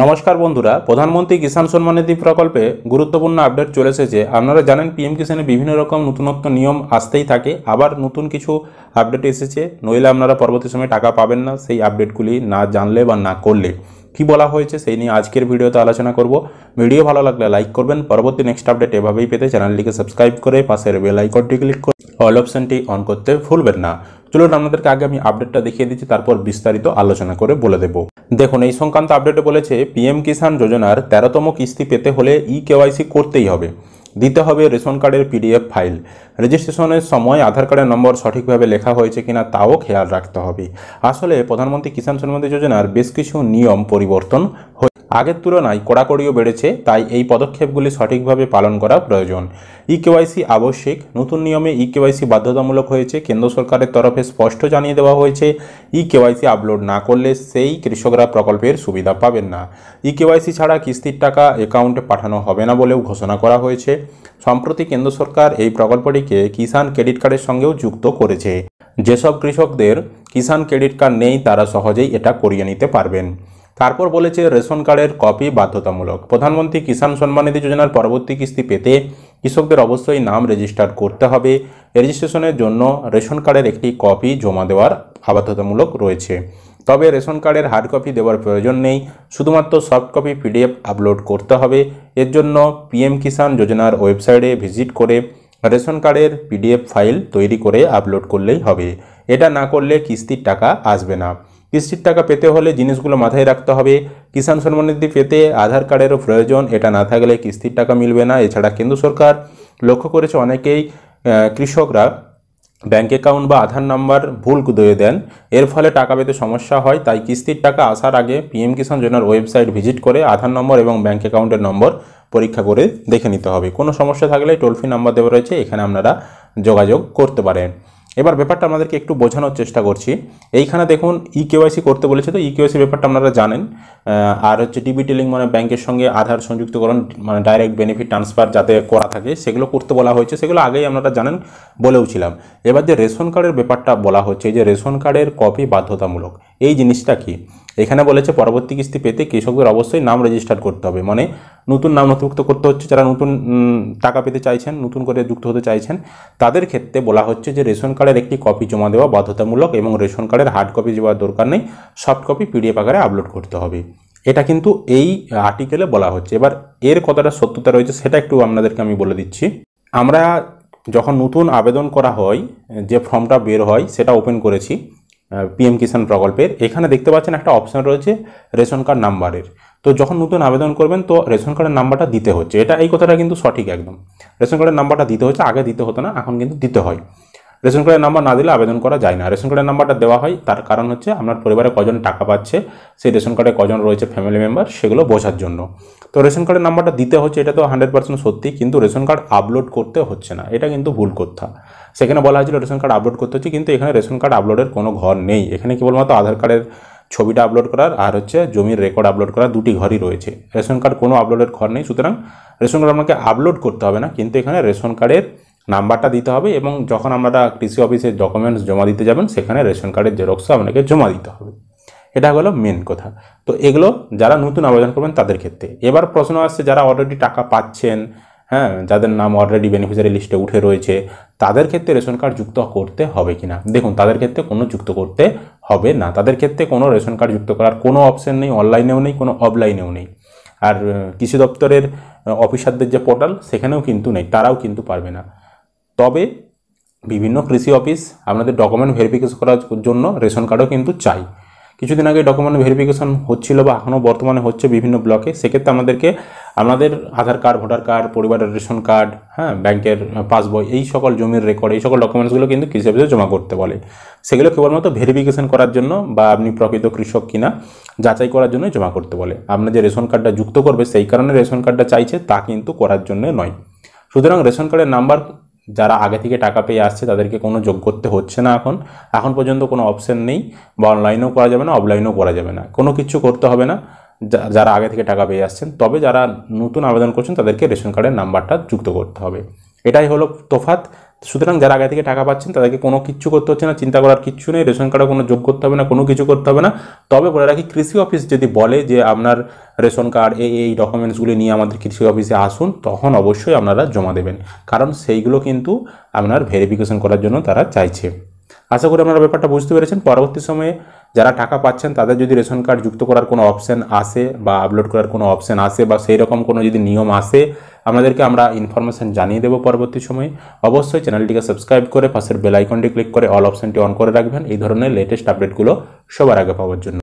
নমস্কার বন্ধুরা প্রধানমন্ত্রী কিষাণ সম্মাননিধি প্রকল্পে গুরুত্বপূর্ণ আপডেট চলে এসেছে আপনারা জানেন পিএম কিষাণে বিভিন্ন রকম নতুনত্ব নিয়ম আসতেই থাকে আবার নতুন কিছু আপডেট এসেছে নইলে আপনারা পরবর্তী সময়ে টাকা পাবেন না সেই আপডেটগুলি না জানলে বা না করলে কি বলা হয়েছে সেই নিয়ে আজকের ভিডিওতে আলোচনা করব ভিডিও ভালো লাগলে লাইক করবেন পরবর্তী নেক্সট আপডেট এভাবেই পেতে চ্যানেলটিকে সাবস্ক্রাইব করে পাশের বেল আইকনটি ক্লিক করে অল অপশনটি অন করতে ভুলবেন না চলুন আপনাদেরকে আগে আমি আপডেটটা দেখিয়ে দিচ্ছি তারপর বিস্তারিত আলোচনা করে বলে দেব দেখুন এই সংক্রান্ত আপডেটে বলেছে পিএম কিষাণ যোজনার তেরোতম কিস্তি পেতে হলে ই কেওয়াইসি করতেই হবে দিতে হবে রেশন কার্ডের পিডিএফ ফাইল রেজিস্ট্রেশনের সময় আধার কার্ডের নম্বর সঠিকভাবে লেখা হয়েছে কিনা তাও খেয়াল রাখতে হবে আসলে প্রধানমন্ত্রী কিষাণ সম্মানি যোজনার বেশ কিছু নিয়ম পরিবর্তন আগের তুলনায় কড়াকড়িও বেড়েছে তাই এই পদক্ষেপগুলি সঠিকভাবে পালন করা প্রয়োজন ই e কেওয়াইসি আবশ্যিক নতুন নিয়মে ই e কেওয়াইসি বাধ্যতামূলক হয়েছে কেন্দ্র সরকারের তরফে স্পষ্ট জানিয়ে দেওয়া হয়েছে ই কেওয়াইসি আপলোড না করলে সেই কৃষকরা প্রকল্পের সুবিধা পাবেন না ই e কেওয়াইসি ছাড়া কিস্তির টাকা অ্যাকাউন্টে পাঠানো হবে না বলেও ঘোষণা করা হয়েছে সম্প্রতি কেন্দ্র সরকার এই প্রকল্পটিকে কিষাণ ক্রেডিট কার্ডের সঙ্গেও যুক্ত করেছে যেসব কৃষকদের কিষাণ ক্রেডিট কার্ড নেই তারা সহজেই এটা করিয়ে নিতে পারবেন তারপর বলেছে রেশন কার্ডের কপি বাধ্যতামূলক প্রধানমন্ত্রী কিষাণ নিধি যোজনার পরবর্তী কিস্তি পেতে কৃষকদের অবশ্যই নাম রেজিস্টার করতে হবে রেজিস্ট্রেশনের জন্য রেশন কার্ডের একটি কপি জমা দেওয়ার বাধ্যতামূলক রয়েছে তবে রেশন কার্ডের হার্ড কপি দেওয়ার প্রয়োজন নেই শুধুমাত্র সফট কপি পিডিএফ আপলোড করতে হবে এর জন্য পিএম কিষাণ যোজনার ওয়েবসাইটে ভিজিট করে রেশন কার্ডের পিডিএফ ফাইল তৈরি করে আপলোড করলেই হবে এটা না করলে কিস্তির টাকা আসবে না কিস্তির টাকা পেতে হলে জিনিসগুলো মাথায় রাখতে হবে কিষাণ সম্মাননিধি পেতে আধার কার্ডেরও প্রয়োজন এটা না থাকলে কিস্তির টাকা মিলবে না এছাড়া কেন্দ্র সরকার লক্ষ্য করেছে অনেকেই কৃষকরা ব্যাঙ্ক অ্যাকাউন্ট বা আধার নাম্বার ভুল দিয়ে দেন এর ফলে টাকা পেতে সমস্যা হয় তাই কিস্তির টাকা আসার আগে পিএম কিষাণ যোজনার ওয়েবসাইট ভিজিট করে আধার নম্বর এবং ব্যাঙ্ক অ্যাকাউন্টের নম্বর পরীক্ষা করে দেখে নিতে হবে কোনো সমস্যা থাকলে টোল ফ্রি নাম্বার দেওয়া রয়েছে এখানে আপনারা যোগাযোগ করতে পারেন এবার ব্যাপারটা আমাদেরকে একটু বোঝানোর চেষ্টা করছি এইখানে দেখুন ই e কেওয়াইসি করতে বলেছে তো ই e কেওয়াইসি ব্যাপারটা আপনারা জানেন আর হচ্ছে ডিবিটি মানে ব্যাংকের সঙ্গে আধার সংযুক্তকরণ মানে ডাইরেক্ট বেনিফিট ট্রান্সফার যাতে করা থাকে সেগুলো করতে বলা হয়েছে সেগুলো আগেই আপনারা জানেন বলেওছিলাম এবার যে রেশন কার্ডের ব্যাপারটা বলা হচ্ছে যে রেশন কার্ডের কপি বাধ্যতামূলক এই জিনিসটা কি এখানে বলেছে পরবর্তী কিস্তি পেতে কৃষকদের অবশ্যই নাম রেজিস্টার করতে হবে মানে নতুন নাম নথিভুক্ত করতে হচ্ছে যারা নতুন টাকা পেতে চাইছেন নতুন করে যুক্ত হতে চাইছেন তাদের ক্ষেত্রে বলা হচ্ছে যে রেশন কার্ডের একটি কপি জমা দেওয়া বাধ্যতামূলক এবং রেশন কার্ডের হার্ড কপি যাওয়ার দরকার নেই সফট কপি পিডিএফ আকারে আপলোড করতে হবে এটা কিন্তু এই আর্টিকেলে বলা হচ্ছে এবার এর কতটা সত্যতা রয়েছে সেটা একটু আপনাদেরকে আমি বলে দিচ্ছি আমরা যখন নতুন আবেদন করা হয় যে ফর্মটা বের হয় সেটা ওপেন করেছি পিএম কিষাণ প্রকল্পের এখানে দেখতে পাচ্ছেন একটা অপশান রয়েছে রেশন কার্ড নাম্বারের তো যখন নতুন আবেদন করবেন তো রেশন কার্ডের নাম্বারটা দিতে হচ্ছে এটা এই কথাটা কিন্তু সঠিক একদম রেশন কার্ডের নাম্বারটা দিতে হচ্ছে আগে দিতে হতো না এখন কিন্তু দিতে হয় রেশন কার্ডের নাম্বার না দিলে আবেদন করা যায় না রেশন কার্ডের নাম্বারটা দেওয়া হয় তার কারণ হচ্ছে আপনার পরিবারে কজন টাকা পাচ্ছে সেই রেশন কার্ডে কজন রয়েছে ফ্যামিলি মেম্বার সেগুলো বোঝার জন্য তো রেশন কার্ডের নাম্বারটা দিতে হচ্ছে এটা তো হান্ড্রেড পার্সেন্ট সত্যি কিন্তু রেশন কার্ড আপলোড করতে হচ্ছে না এটা কিন্তু ভুল কথা সেখানে বলা হয়েছিল রেশন কার্ড আপলোড করতে হচ্ছে কিন্তু এখানে রেশন কার্ড আপলোডের কোনো ঘর নেই এখানে কেবলমাত্র আধার কার্ডের ছবিটা আপলোড করার আর হচ্ছে জমির রেকর্ড আপলোড করার দুটি ঘরই রয়েছে রেশন কার্ড কোনো আপলোডের ঘর নেই সুতরাং রেশন কার্ড আপনাকে আপলোড করতে হবে না কিন্তু এখানে রেশন কার্ডের নাম্বারটা দিতে হবে এবং যখন আমরা কৃষি অফিসে ডকুমেন্টস জমা দিতে যাবেন সেখানে রেশন কার্ডের জেরক্সও আপনাকে জমা দিতে হবে এটা হলো মেন কথা তো এগুলো যারা নতুন আবেদন করবেন তাদের ক্ষেত্রে এবার প্রশ্ন আসছে যারা অলরেডি টাকা পাচ্ছেন হ্যাঁ যাদের নাম অলরেডি বেনিফিশিয়ারি লিস্টে উঠে রয়েছে তাদের ক্ষেত্রে রেশন কার্ড যুক্ত করতে হবে কি না দেখুন তাদের ক্ষেত্রে কোনো যুক্ত করতে হবে না তাদের ক্ষেত্রে কোনো রেশন কার্ড যুক্ত করার কোনো অপশন নেই অনলাইনেও নেই কোনো অফলাইনেও নেই আর কৃষি দপ্তরের অফিসারদের যে পোর্টাল সেখানেও কিন্তু নেই তারাও কিন্তু পারবে না তবে বিভিন্ন কৃষি অফিস আপনাদের ডকুমেন্ট ভেরিফিকেশন করার জন্য রেশন কার্ডও কিন্তু চাই কিছুদিন আগে ডকুমেন্ট ভেরিফিকেশন হচ্ছিল বা এখনও বর্তমানে হচ্ছে বিভিন্ন ব্লকে সেক্ষেত্রে আমাদেরকে আমাদের আধার কার্ড ভোটার কার্ড পরিবারের রেশন কার্ড হ্যাঁ ব্যাংকের পাসবই এই সকল জমির রেকর্ড এই সকল ডকুমেন্টসগুলো কিন্তু কৃষি অফিসে জমা করতে বলে সেগুলো কেবলমাত্র ভেরিফিকেশন করার জন্য বা আপনি প্রকৃত কৃষক কিনা যাচাই করার জন্যই জমা করতে বলে আপনার যে রেশন কার্ডটা যুক্ত করবে সেই কারণে রেশন কার্ডটা চাইছে তা কিন্তু করার জন্য নয় সুতরাং রেশন কার্ডের নাম্বার যারা আগে থেকে টাকা পেয়ে আসছে তাদেরকে কোনো যোগ করতে হচ্ছে না এখন এখন পর্যন্ত কোনো অপশান নেই বা অনলাইনেও করা যাবে না অফলাইনেও করা যাবে না কোনো কিছু করতে হবে না যারা আগে থেকে টাকা পেয়ে আসছেন তবে যারা নতুন আবেদন করছেন তাদেরকে রেশন কার্ডের নাম্বারটা যুক্ত করতে হবে এটাই হলো তোফাত সুতরাং যারা আগে থেকে টাকা পাচ্ছেন তাদেরকে কোনো কিচ্ছু করতে হচ্ছে না চিন্তা করার কিচ্ছু নেই রেশন কার্ডে কোনো যোগ করতে হবে না কোনো কিছু করতে হবে না তবে বলে রাখি কৃষি অফিস যদি বলে যে আপনার রেশন কার্ড এই এই ডকুমেন্টসগুলি নিয়ে আমাদের কৃষি অফিসে আসুন তখন অবশ্যই আপনারা জমা দেবেন কারণ সেইগুলো কিন্তু আপনার ভেরিফিকেশন করার জন্য তারা চাইছে আশা করি আপনারা ব্যাপারটা বুঝতে পেরেছেন পরবর্তী সময়ে যারা টাকা পাচ্ছেন তাদের যদি রেশন কার্ড যুক্ত করার কোনো অপশান আসে বা আপলোড করার কোনো অপশান আসে বা সেই রকম কোনো যদি নিয়ম আসে আমাদেরকে আমরা ইনফরমেশান জানিয়ে দেবো পরবর্তী সময়ে অবশ্যই চ্যানেলটিকে সাবস্ক্রাইব করে পাশের বেল আইকনটি ক্লিক করে অল অপশানটি অন করে রাখবেন এই ধরনের লেটেস্ট আপডেটগুলো সবার আগে পাওয়ার জন্য